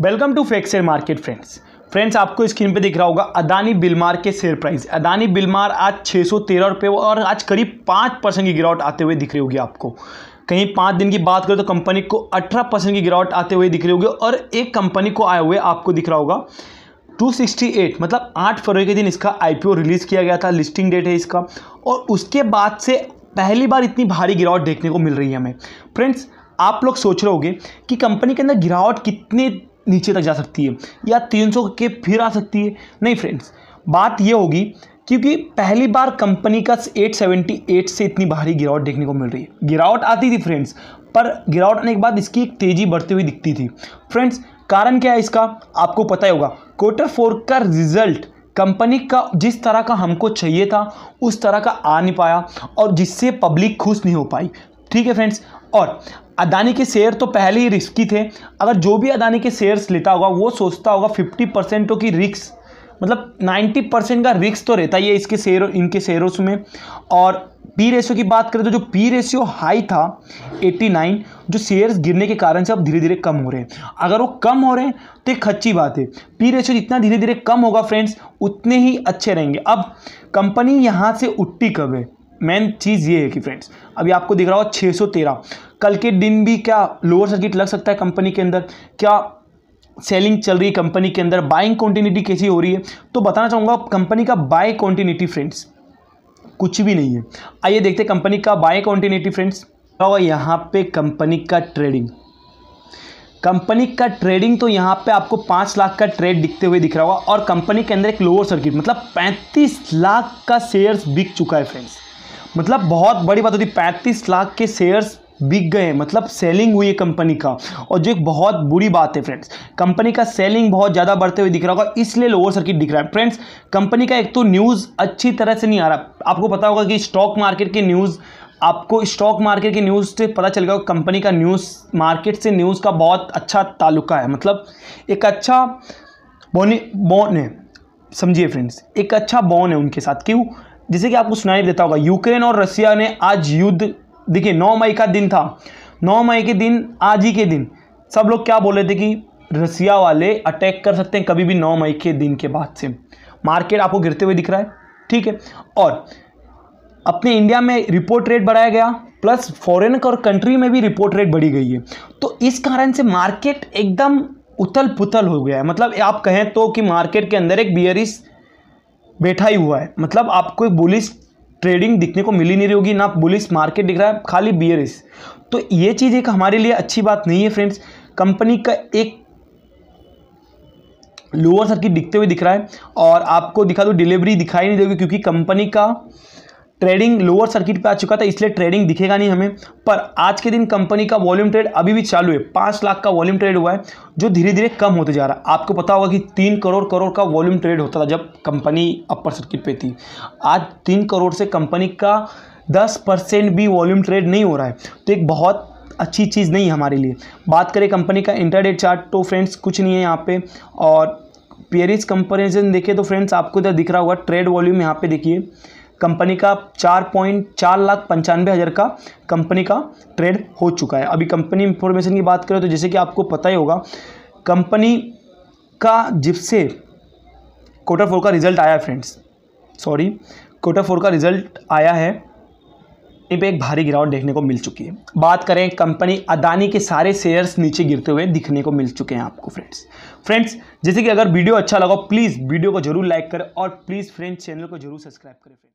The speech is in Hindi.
welcome to fake share market friends friends आपको स्क्रीन पे दिख रहा होगा अदानी बिलमार के शेयर प्राइस अदानी बिलमार आज छः सौ तेरह रुपये और आज करीब पाँच परसेंट की गिरावट आते हुए दिख रही होगी आपको कहीं पाँच दिन की बात करें तो कंपनी को अठारह परसेंट की गिरावट आते हुए दिख रही होगी और एक कंपनी को आए हुए आपको दिख रहा होगा 268 मतलब आठ फरवरी के दिन इसका आई रिलीज़ किया गया था लिस्टिंग डेट है इसका और उसके बाद से पहली बार इतनी भारी गिरावट देखने को मिल रही है हमें फ्रेंड्स आप लोग सोच रहे होगे कि कंपनी के अंदर गिरावट कितने नीचे तक जा सकती है या 300 के फिर आ सकती है नहीं फ्रेंड्स बात यह होगी क्योंकि पहली बार कंपनी का 878 से इतनी भारी गिरावट देखने को मिल रही है गिरावट आती थी फ्रेंड्स पर गिरावट आने के बाद इसकी एक तेज़ी बढ़ती हुई दिखती थी फ्रेंड्स कारण क्या है इसका आपको पता ही होगा क्वार्टर फोर का रिजल्ट कंपनी का जिस तरह का हमको चाहिए था उस तरह का आ नहीं पाया और जिससे पब्लिक खुश नहीं हो पाई ठीक है फ्रेंड्स और अदानी के शेयर तो पहले ही रिस्की थे अगर जो भी अदानी के शेयर्स लेता होगा वो सोचता होगा फिफ्टी परसेंटों की रिक्स मतलब नाइन्टी परसेंट का रिक्स तो रहता ही है इसके शेयर इनके शेयरों में और पी रेशियो की बात करें तो जो पी रेशियो हाई था 89 जो शेयर्स गिरने के कारण से अब धीरे धीरे कम हो रहे हैं अगर वो कम हो रहे हैं तो एक अच्छी बात है पी रेशियो जितना धीरे धीरे कम होगा फ्रेंड्स उतने ही अच्छे रहेंगे अब कंपनी यहाँ से उठती कब है मेन चीज़ ये है कि फ्रेंड्स अभी आपको दिख रहा होगा 613 कल के दिन भी क्या लोअर सर्किट लग सकता है कंपनी के अंदर क्या सेलिंग चल रही है कंपनी के अंदर बाइंग कॉन्टिन्यूटी कैसी हो रही है तो बताना चाहूँगा कंपनी का बाय कॉन्टिन्यूटी फ्रेंड्स कुछ भी नहीं है आइए देखते कंपनी का बाय कॉन्टिन्यूटी फ्रेंड्स और यहाँ पे कंपनी का ट्रेडिंग कंपनी का ट्रेडिंग तो यहाँ पे आपको पाँच लाख का ट्रेड दिखते हुए दिख रहा होगा और कंपनी के अंदर एक लोअर सर्किट मतलब पैंतीस लाख का शेयर्स बिक चुका है फ्रेंड्स मतलब बहुत बड़ी बात होती है पैंतीस लाख के शेयर्स बिक गए मतलब सेलिंग हुई है कंपनी का और जो एक बहुत बुरी बात है फ्रेंड्स कंपनी का सेलिंग बहुत ज़्यादा बढ़ते हुए दिख रहा होगा इसलिए लोअर सर्किट दिख रहा है फ्रेंड्स कंपनी का एक तो न्यूज़ अच्छी तरह से नहीं आ रहा आपको पता होगा कि स्टॉक मार्केट के न्यूज़ आपको स्टॉक मार्केट के न्यूज़ से पता चल गया कंपनी का न्यूज़ मार्केट से न्यूज़ का बहुत अच्छा ताल्लुका है मतलब एक अच्छा बोने बॉन है समझिए फ्रेंड्स एक अच्छा बॉन है उनके साथ क्यों जैसे कि आपको सुनाई देता होगा यूक्रेन और रसिया ने आज युद्ध देखिए नौ मई का दिन था नौ मई के दिन आज ही के दिन सब लोग क्या बोल रहे थे कि रसिया वाले अटैक कर सकते हैं कभी भी नौ मई के दिन के बाद से मार्केट आपको गिरते हुए दिख रहा है ठीक है और अपने इंडिया में रिपोर्ट रेट बढ़ाया गया प्लस फॉरेन और कंट्री में भी रिपोर्ट रेट बढ़ी गई है तो इस कारण से मार्केट एकदम उथल पुथल हो गया है मतलब आप कहें तो कि मार्केट के अंदर एक बियरिस बैठा ही हुआ है मतलब आपको बुलिस ट्रेडिंग दिखने को मिल ही नहीं रही होगी ना बुलिस मार्केट दिख रहा है खाली बियरिस तो ये चीज़ एक हमारे लिए अच्छी बात नहीं है फ्रेंड्स कंपनी का एक लोअर सर्किट दिखते हुए दिख रहा है और आपको दिखा दो डिलीवरी दिखाई नहीं देगी क्योंकि कंपनी का ट्रेडिंग लोअर सर्किट पे आ चुका था इसलिए ट्रेडिंग दिखेगा नहीं हमें पर आज के दिन कंपनी का वॉल्यूम ट्रेड अभी भी चालू है पाँच लाख का वॉल्यूम ट्रेड हुआ है जो धीरे धीरे कम होते जा रहा है आपको पता होगा कि तीन करोड़ करोड़ का वॉल्यूम ट्रेड होता था जब कंपनी अपर सर्किट पे थी आज तीन करोड़ से कंपनी का दस परसेंट भी वॉल्यूम ट्रेड नहीं हो रहा है तो एक बहुत अच्छी चीज़ नहीं है हमारे लिए बात करें कंपनी का इंटरडेट चार्ट तो फ्रेंड्स कुछ नहीं है यहाँ पर और पेरिस कंपेरिजन देखें तो फ्रेंड्स आपको इधर दिख रहा होगा ट्रेड वॉल्यूम यहाँ पर देखिए कंपनी का चार पॉइंट चार लाख पंचानवे हज़ार का कंपनी का ट्रेड हो चुका है अभी कंपनी इंफॉर्मेशन की बात करें तो जैसे कि आपको पता ही होगा कंपनी का से कोटा फोर का रिजल्ट आया फ्रेंड्स सॉरी कोटा फोर का रिजल्ट आया है पे एक भारी गिरावट देखने को मिल चुकी है बात करें कंपनी अदानी के सारे शेयर्स नीचे गिरते हुए दिखने को मिल चुके हैं आपको फ्रेंड्स फ्रेंड्स जैसे कि अगर वीडियो अच्छा लगा प्लीज़ वीडियो को जरूर लाइक करें और प्लीज़ फ्रेंड्स चैनल को जरूर सब्सक्राइब करें